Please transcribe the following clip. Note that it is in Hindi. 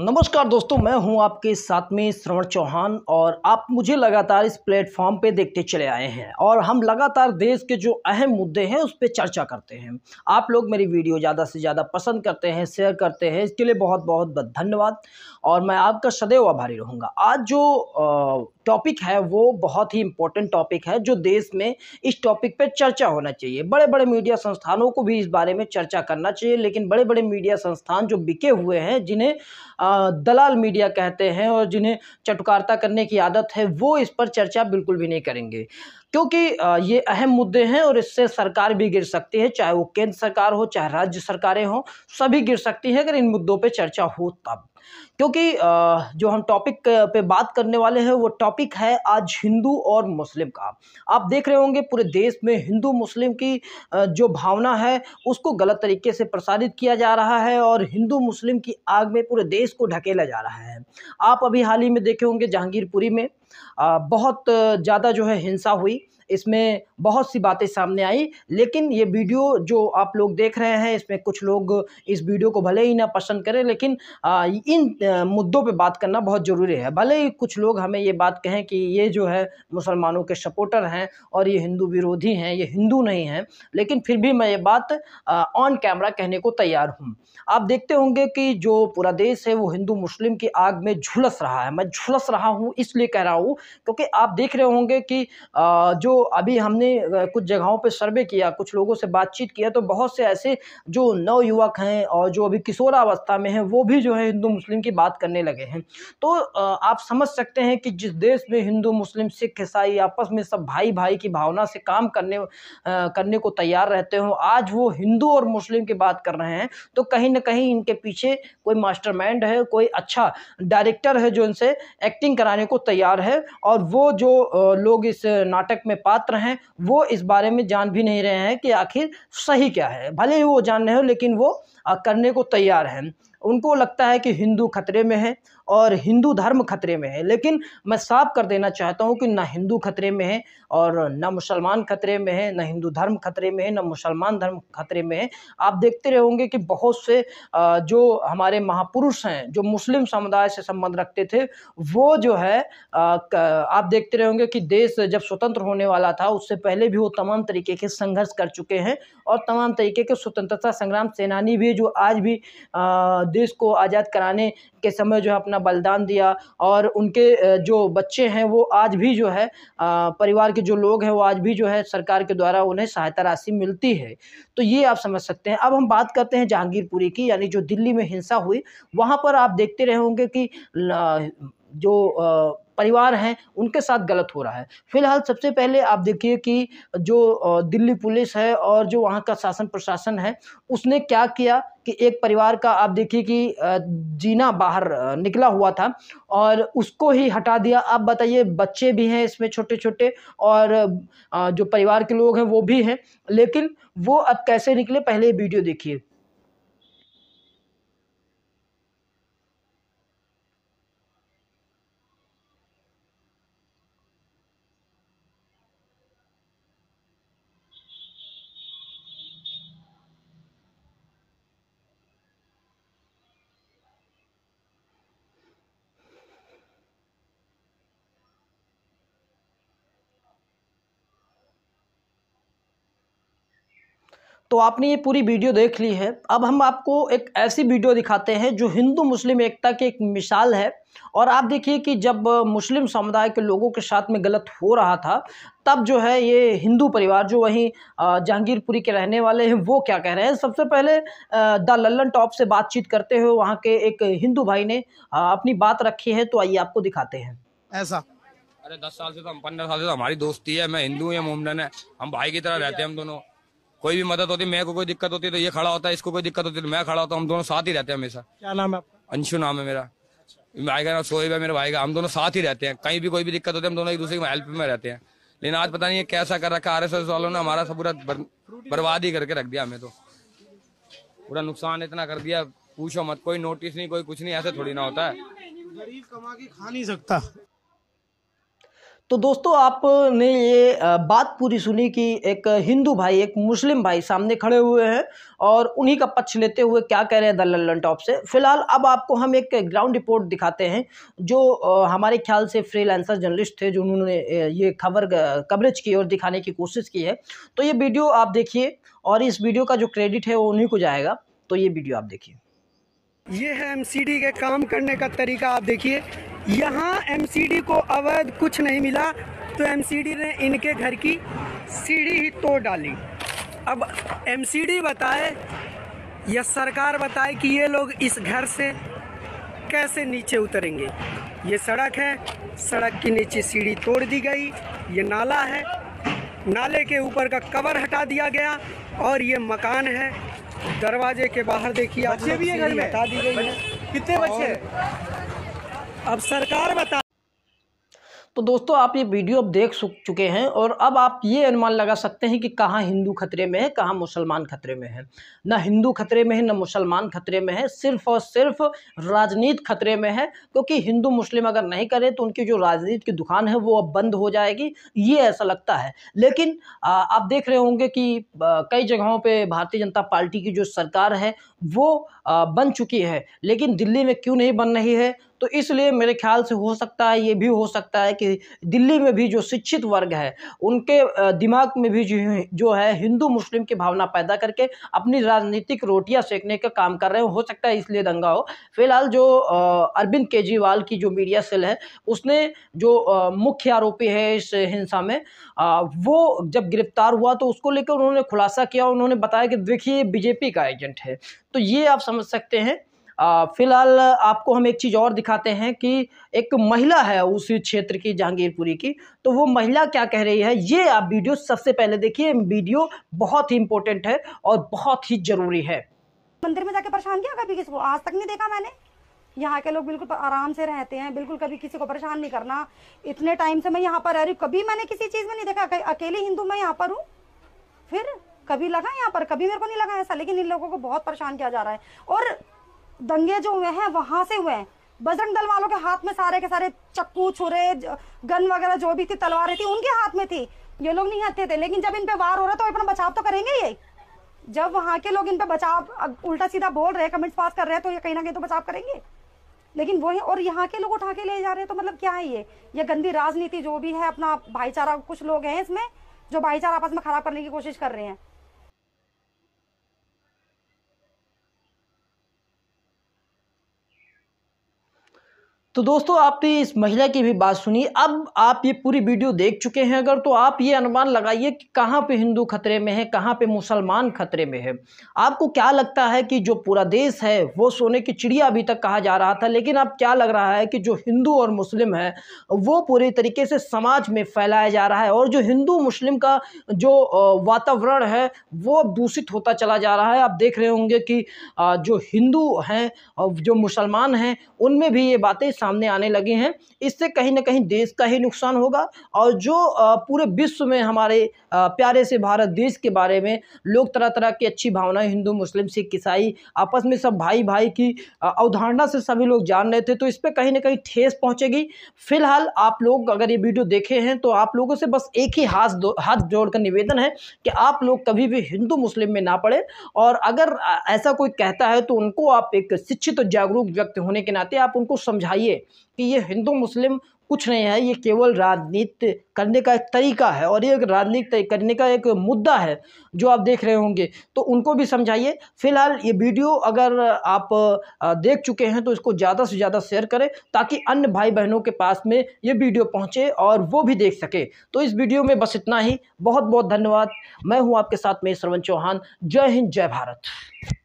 नमस्कार दोस्तों मैं हूं आपके साथ में श्रवण चौहान और आप मुझे लगातार इस प्लेटफॉर्म पे देखते चले आए हैं और हम लगातार देश के जो अहम मुद्दे हैं उस पर चर्चा करते हैं आप लोग मेरी वीडियो ज़्यादा से ज़्यादा पसंद करते हैं शेयर करते हैं इसके लिए बहुत बहुत धन्यवाद और मैं आपका सदैव आभारी रहूँगा आज जो टॉपिक है वो बहुत ही इम्पोर्टेंट टॉपिक है जो देश में इस टॉपिक पर चर्चा होना चाहिए बड़े बड़े मीडिया संस्थानों को भी इस बारे में चर्चा करना चाहिए लेकिन बड़े बड़े मीडिया संस्थान जो बिके हुए हैं जिन्हें दलाल मीडिया कहते हैं और जिन्हें चटकारता करने की आदत है वो इस पर चर्चा बिल्कुल भी नहीं करेंगे क्योंकि ये अहम मुद्दे हैं और इससे सरकार भी गिर सकती है चाहे वो केंद्र सरकार हो चाहे राज्य सरकारें हों सभी गिर सकती हैं अगर इन मुद्दों पर चर्चा हो तब क्योंकि जो हम टॉपिक पे बात करने वाले हैं वो टॉपिक है आज हिंदू और मुस्लिम का आप देख रहे होंगे पूरे देश में हिंदू मुस्लिम की जो भावना है उसको गलत तरीके से प्रसारित किया जा रहा है और हिंदू मुस्लिम की आग में पूरे देश को ढकेला जा रहा है आप अभी हाल ही में देखे होंगे जहांगीरपुरी में बहुत ज़्यादा जो है हिंसा हुई इसमें बहुत सी बातें सामने आई लेकिन ये वीडियो जो आप लोग देख रहे हैं इसमें कुछ लोग इस वीडियो को भले ही ना पसंद करें लेकिन इन मुद्दों पर बात करना बहुत ज़रूरी है भले ही कुछ लोग हमें ये बात कहें कि ये जो है मुसलमानों के सपोर्टर हैं और ये हिंदू विरोधी हैं ये हिंदू नहीं हैं लेकिन फिर भी मैं ये बात ऑन कैमरा कहने को तैयार हूँ आप देखते होंगे कि जो पूरा देश है वो हिंदू मुस्लिम की आग में झुलस रहा है मैं झुलस रहा हूँ इसलिए कह रहा हूँ क्योंकि आप देख रहे होंगे कि जो अभी हमने कुछ जगहों पे सर्वे किया कुछ लोगों से बातचीत किया तो बहुत से ऐसे जो नवयुवक हैं और जो अभी किशोरावस्था में हैं वो भी जो है हिंदू मुस्लिम की बात करने लगे हैं तो आप समझ सकते हैं कि जिस देश में हिंदू मुस्लिम सिख ईसाई आपस में सब भाई भाई की भावना से काम करने करने को तैयार रहते हो आज वो हिंदू और मुस्लिम की बात कर रहे हैं तो कहीं ना कहीं इनके पीछे कोई मास्टर है कोई अच्छा डायरेक्टर है जो इनसे एक्टिंग कराने को तैयार है और वो जो लोग इस नाटक में पात्र हैं वो इस बारे में जान भी नहीं रहे हैं कि आखिर सही क्या है भले ही वो जान रहे हो लेकिन वो करने को तैयार हैं उनको लगता है कि हिंदू खतरे में है और हिंदू धर्म खतरे में है लेकिन मैं साफ कर देना चाहता हूँ कि ना हिंदू खतरे में है और ना मुसलमान खतरे में है ना हिंदू धर्म खतरे में है ना मुसलमान धर्म खतरे में है आप देखते रहोगे कि बहुत से जो हमारे महापुरुष हैं जो मुस्लिम समुदाय से संबंध रखते थे वो जो है आप देखते होंगे कि देश जब स्वतंत्र होने वाला था उससे पहले भी वो तमाम तरीके के संघर्ष कर चुके हैं और तमाम तरीके के स्वतंत्रता संग्राम सेनानी भी जो आज भी देश को आज़ाद कराने के समय जो है अपना बलिदान दिया और उनके जो बच्चे हैं वो आज भी जो है परिवार के जो लोग हैं वो आज भी जो है सरकार के द्वारा उन्हें सहायता राशि मिलती है तो ये आप समझ सकते हैं अब हम बात करते हैं जहांगीरपुरी की यानी जो दिल्ली में हिंसा हुई वहाँ पर आप देखते रहे होंगे कि जो परिवार हैं उनके साथ गलत हो रहा है फिलहाल सबसे पहले आप देखिए कि जो दिल्ली पुलिस है और जो वहाँ का शासन प्रशासन है उसने क्या किया कि एक परिवार का आप देखिए कि जीना बाहर निकला हुआ था और उसको ही हटा दिया आप बताइए बच्चे भी हैं इसमें छोटे छोटे और जो परिवार के लोग हैं वो भी हैं लेकिन वो अब कैसे निकले पहले वीडियो देखिए तो आपने ये पूरी वीडियो देख ली है अब हम आपको एक ऐसी वीडियो दिखाते हैं जो हिंदू मुस्लिम एकता की एक मिसाल है और आप देखिए कि जब मुस्लिम समुदाय के लोगों के साथ में गलत हो रहा था तब जो है ये हिंदू परिवार जो वहीं जहांगीरपुरी के रहने वाले हैं वो क्या कह रहे हैं सबसे पहले द लल्लन टॉप से बातचीत करते हुए वहाँ के एक हिंदू भाई ने अपनी बात रखी है तो आइए आपको दिखाते हैं ऐसा अरे दस साल से तो हम पंद्रह साल से तो हमारी दोस्ती है मैं हिंदू या मोमडन है हम भाई की तरह रहते हैं हम दोनों कोई भी मदद होती मैं को कोई दिक्कत होती तो ये खड़ा होता है इसको कोई दिक्कत होती तो मैं खड़ा होता हूँ हम दोनों साथ ही रहते हैं हमेशा क्या नाम है आपका अंशु नाम है मेरा भाई का नाम सोहेब है मेरे भाई का हम दोनों साथ ही रहते हैं कहीं भी कोई भी दिक्कत होती है हम दोनों एक दूसरे की हेल्प में रहते हैं लेकिन आज पता नहीं है कैसा कर रखा आर एस एस वालों ने हमारा सब पूरा बर्बाद ही करके रख दिया हमें तो पूरा नुकसान इतना कर दिया पूछो मत कोई नोटिस नहीं कोई कुछ नहीं ऐसे थोड़ी ना होता है गरीब कमा के खा नहीं सकता तो दोस्तों आपने ये बात पूरी सुनी कि एक हिंदू भाई एक मुस्लिम भाई सामने खड़े हुए हैं और उन्हीं का पक्ष लेते हुए क्या कह रहे हैं द लल्लन टॉप से फिलहाल अब आपको हम एक ग्राउंड रिपोर्ट दिखाते हैं जो हमारे ख्याल से फ्रीलांसर जर्नलिस्ट थे जो उन्होंने ये खबर कवरेज की और दिखाने की कोशिश की है तो ये वीडियो आप देखिए और इस वीडियो का जो क्रेडिट है वो उन्हीं को जाएगा तो ये वीडियो आप देखिए ये है एमसीडी के काम करने का तरीका आप देखिए यहाँ एमसीडी को अवैध कुछ नहीं मिला तो एमसीडी ने इनके घर की सीढ़ी ही तोड़ डाली अब एमसीडी बताए या सरकार बताए कि ये लोग इस घर से कैसे नीचे उतरेंगे ये सड़क है सड़क के नीचे सीढ़ी तोड़ दी गई ये नाला है नाले के ऊपर का कवर हटा दिया गया और ये मकान है दरवाजे के बाहर देखिए बच्चे भी है घर में हटा दी गई है कितने बच्चे अब सरकार बता तो दोस्तों आप ये वीडियो अब देख चुके हैं और अब आप ये अनुमान लगा सकते हैं कि कहाँ हिंदू खतरे में है कहाँ मुसलमान खतरे में है ना हिंदू खतरे में है ना मुसलमान खतरे में है सिर्फ और सिर्फ राजनीति खतरे में है क्योंकि हिंदू मुस्लिम अगर नहीं करें तो उनकी जो राजनीति की दुकान है वो अब बंद हो जाएगी ये ऐसा लगता है लेकिन आप देख रहे होंगे कि कई जगहों पर भारतीय जनता पार्टी की जो सरकार है वो बन चुकी है लेकिन दिल्ली में क्यों नहीं बन रही है तो इसलिए मेरे ख्याल से हो सकता है ये भी हो सकता है कि दिल्ली में भी जो शिक्षित वर्ग है उनके दिमाग में भी जो है हिंदू मुस्लिम की भावना पैदा करके अपनी राजनीतिक रोटियां सेकने का काम कर रहे हो सकता है इसलिए दंगा हो फिलहाल जो अरविंद केजरीवाल की जो मीडिया सेल है उसने जो मुख्य आरोपी है इस हिंसा में वो जब गिरफ्तार हुआ तो उसको लेकर उन्होंने खुलासा किया उन्होंने बताया कि देखिए बीजेपी का एजेंट है तो ये आप समझ सकते हैं फ़िलहाल आपको हम एक चीज़ और दिखाते हैं कि एक महिला है उस क्षेत्र की जहांगीरपुरी की तो वो महिला क्या कह रही है ये आप वीडियो सबसे पहले देखिए वीडियो बहुत ही इम्पोर्टेंट है और बहुत ही ज़रूरी है मंदिर में जाके परेशान किया कभी को आज तक नहीं देखा मैंने यहाँ के लोग बिल्कुल आराम से रहते हैं बिल्कुल कभी किसी को परेशान नहीं करना इतने टाइम से मैं यहाँ पर रह रही हूँ कभी मैंने किसी चीज़ में नहीं देखा अकेले हिंदू मैं यहाँ पर हूँ फिर कभी लगा यहाँ पर कभी मेरे को नहीं लगा ऐसा लेकिन इन लोगों को बहुत परेशान किया जा रहा है और दंगे जो हुए हैं वहां से हुए हैं बजरंग दल वालों के हाथ में सारे के सारे चक्कू छुरे गन वगैरह जो भी थी तलवारें थी उनके हाथ में थी ये लोग नहीं हटते थे लेकिन जब इन पे वार हो रहा तो अपना बचाव तो करेंगे ये जब वहाँ के लोग इन पे बचाव उल्टा सीधा बोल रहे हैं कमेंट्स पास कर रहे हैं तो ये कहीं ना कहीं तो बचाव करेंगे लेकिन वो और यहाँ के लोग उठा के ले जा रहे हैं तो मतलब क्या है ये ये गंदी राजनीति जो भी है अपना भाईचारा कुछ लोग हैं इसमें जो भाईचारा आपस में खराब करने की कोशिश कर रहे हैं तो दोस्तों आपने इस महिला की भी बात सुनी अब आप ये पूरी वीडियो देख चुके हैं अगर तो आप ये अनुमान लगाइए कि कहाँ पे हिंदू खतरे में है कहाँ पे मुसलमान खतरे में है आपको क्या लगता है कि जो पूरा देश है वो सोने की चिड़िया अभी तक कहा जा रहा था लेकिन अब क्या लग रहा है कि जो हिंदू और मुस्लिम है वो पूरे तरीके से समाज में फैलाया जा रहा है और जो हिंदू मुस्लिम का जो वातावरण है वो दूषित होता चला जा रहा है आप देख रहे होंगे कि जो हिंदू हैं जो मुसलमान हैं उनमें भी ये बातें सामने आने लगे हैं इससे कहीं ना कहीं देश का ही नुकसान होगा और जो पूरे विश्व में हमारे प्यारे से भारत देश के बारे में लोग तरह तरह की अच्छी भावनाएं हिंदू मुस्लिम सिख ईसाई आपस में सब भाई भाई की अवधारणा से सभी लोग जान रहे थे तो इस पर कहीं ना कहीं ठेस पहुँचेगी फिलहाल आप लोग अगर ये वीडियो देखे हैं तो आप लोगों से बस एक ही हाथ हाथ जोड़कर निवेदन है कि आप लोग कभी भी हिंदू मुस्लिम में ना पड़े और अगर ऐसा कोई कहता है तो उनको आप एक शिक्षित तो जागरूक व्यक्ति होने के नाते आप उनको समझाइए समझिए कि ये हिंदू मुस्लिम कुछ नहीं है ये केवल राजनीति करने का एक तरीका है और ये एक राजनीति करने का एक मुद्दा है जो आप देख रहे होंगे तो उनको भी समझाइए फिलहाल ये वीडियो अगर आप देख चुके हैं तो इसको ज़्यादा से ज़्यादा शेयर करें ताकि अन्य भाई बहनों के पास में ये वीडियो पहुँचे और वो भी देख सके तो इस वीडियो में बस इतना ही बहुत बहुत धन्यवाद मैं हूँ आपके साथ में श्रवण चौहान जय हिंद जय भारत